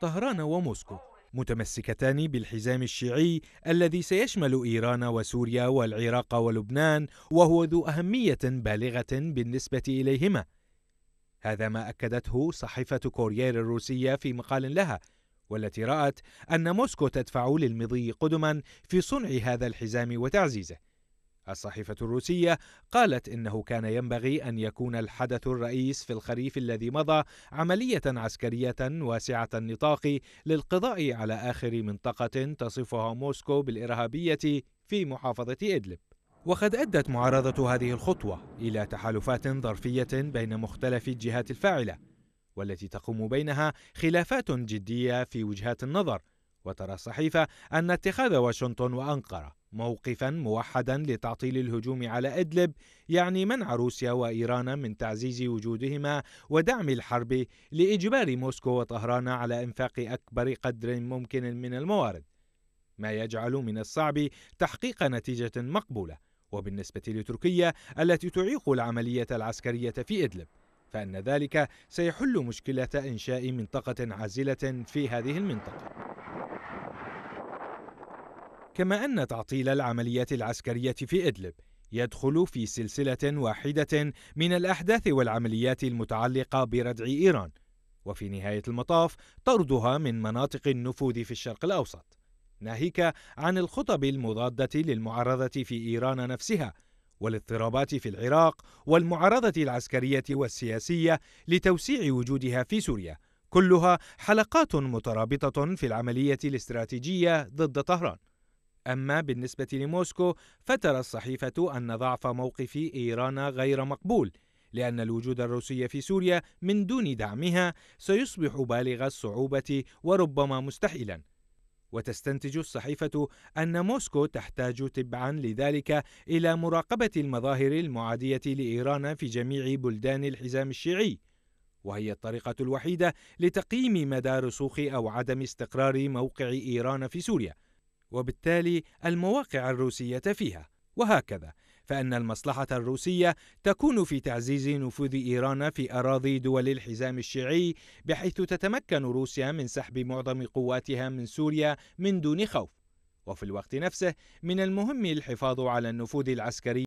طهران وموسكو متمسكتان بالحزام الشيعي الذي سيشمل ايران وسوريا والعراق ولبنان وهو ذو اهميه بالغه بالنسبه اليهما هذا ما اكدته صحيفه كوريير الروسيه في مقال لها والتي رات ان موسكو تدفع للمضي قدما في صنع هذا الحزام وتعزيزه الصحيفة الروسية قالت إنه كان ينبغي أن يكون الحدث الرئيس في الخريف الذي مضى عملية عسكرية واسعة النطاق للقضاء على آخر منطقة تصفها موسكو بالإرهابية في محافظة إدلب. وقد أدت معارضة هذه الخطوة إلى تحالفات ظرفية بين مختلف الجهات الفاعلة، والتي تقوم بينها خلافات جدية في وجهات النظر، وترى الصحيفة أن اتخاذ واشنطن وأنقرة موقفا موحدا لتعطيل الهجوم على ادلب يعني منع روسيا وايران من تعزيز وجودهما ودعم الحرب لاجبار موسكو وطهران على انفاق اكبر قدر ممكن من الموارد ما يجعل من الصعب تحقيق نتيجه مقبوله وبالنسبه لتركيا التي تعيق العمليه العسكريه في ادلب فان ذلك سيحل مشكله انشاء منطقه عازله في هذه المنطقه كما أن تعطيل العمليات العسكرية في إدلب يدخل في سلسلة واحدة من الأحداث والعمليات المتعلقة بردع إيران وفي نهاية المطاف طردها من مناطق النفوذ في الشرق الأوسط ناهيك عن الخطب المضادة للمعارضة في إيران نفسها والاضطرابات في العراق والمعارضة العسكرية والسياسية لتوسيع وجودها في سوريا كلها حلقات مترابطة في العملية الاستراتيجية ضد طهران أما بالنسبة لموسكو فترى الصحيفة أن ضعف موقف إيران غير مقبول لأن الوجود الروسي في سوريا من دون دعمها سيصبح بالغ الصعوبة وربما مستحيلا وتستنتج الصحيفة أن موسكو تحتاج تبعا لذلك إلى مراقبة المظاهر المعادية لإيران في جميع بلدان الحزام الشيعي وهي الطريقة الوحيدة لتقييم مدى رسوخ أو عدم استقرار موقع إيران في سوريا وبالتالي المواقع الروسية فيها وهكذا فإن المصلحة الروسية تكون في تعزيز نفوذ إيران في أراضي دول الحزام الشيعي بحيث تتمكن روسيا من سحب معظم قواتها من سوريا من دون خوف وفي الوقت نفسه من المهم الحفاظ على النفوذ العسكري